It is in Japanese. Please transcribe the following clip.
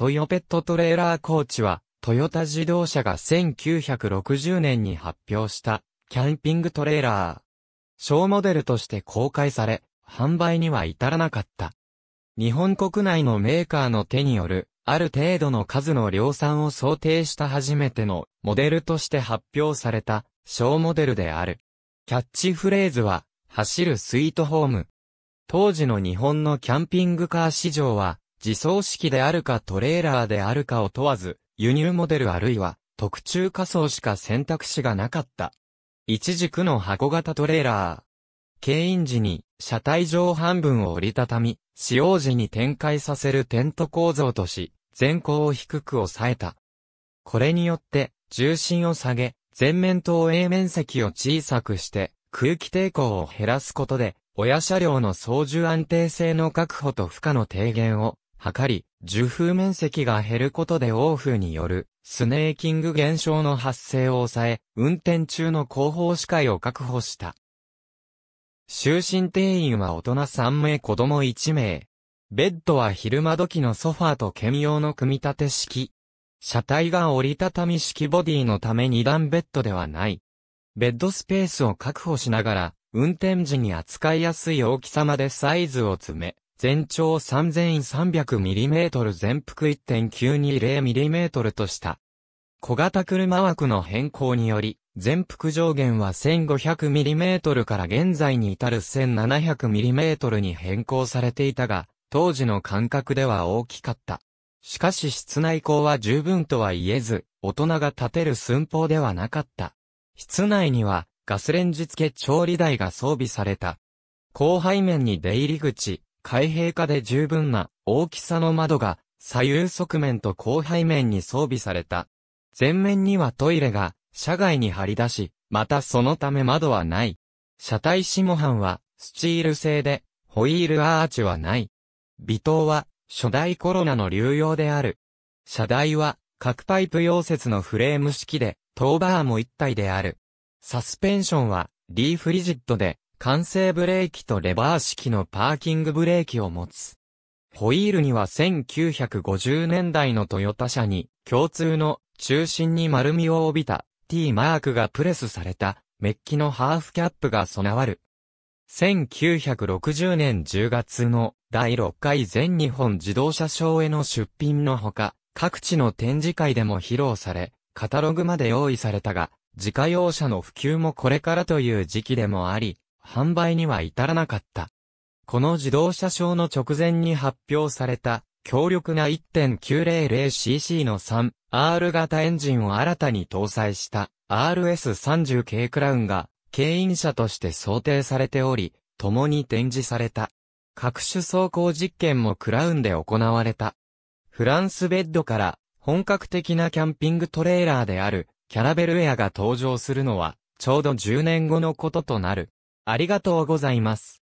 トヨペットトレーラーコーチは、トヨタ自動車が1960年に発表した、キャンピングトレーラー。小モデルとして公開され、販売には至らなかった。日本国内のメーカーの手による、ある程度の数の量産を想定した初めてのモデルとして発表された小モデルである。キャッチフレーズは、走るスイートホーム。当時の日本のキャンピングカー市場は、自走式であるかトレーラーであるかを問わず、輸入モデルあるいは特注仮想しか選択肢がなかった。一軸の箱型トレーラー。経営時に車体上半分を折りたたみ、使用時に展開させるテント構造とし、前高を低く抑えた。これによって、重心を下げ、前面投影面積を小さくして、空気抵抗を減らすことで、親車両の操縦安定性の確保と負荷の低減を測り、受風面積が減ることで欧風によるスネーキング現象の発生を抑え、運転中の後方視界を確保した。就寝定員は大人3名子供1名。ベッドは昼間時のソファーと兼用の組み立て式。車体が折りたたみ式ボディのため2段ベッドではない。ベッドスペースを確保しながら、運転時に扱いやすい大きさまでサイズを詰め、全長 3300mm 全幅 1.920mm とした。小型車枠の変更により、全幅上限は 1500mm から現在に至る 1700mm に変更されていたが、当時の間隔では大きかった。しかし室内校は十分とは言えず、大人が立てる寸法ではなかった。室内にはガスレンジ付け調理台が装備された。後背面に出入り口、開閉化で十分な大きさの窓が左右側面と後背面に装備された。前面にはトイレが車外に張り出し、またそのため窓はない。車体下半はスチール製でホイールアーチはない。尾灯は初代コロナの流用である。車台は各パイプ溶接のフレーム式でトーバーも一体である。サスペンションはリーフリジットで完成ブレーキとレバー式のパーキングブレーキを持つ。ホイールには1950年代のトヨタ車に共通の中心に丸みを帯びた T マークがプレスされたメッキのハーフキャップが備わる。1960年10月の第6回全日本自動車賞への出品のほか、各地の展示会でも披露され、カタログまで用意されたが、自家用車の普及もこれからという時期でもあり、販売には至らなかった。この自動車賞の直前に発表された、強力な 1.900cc の 3R 型エンジンを新たに搭載した RS30 系クラウンが、牽引車として想定されており、共に展示された。各種走行実験もクラウンで行われた。フランスベッドから本格的なキャンピングトレーラーであるキャラベルエアが登場するのはちょうど10年後のこととなる。ありがとうございます。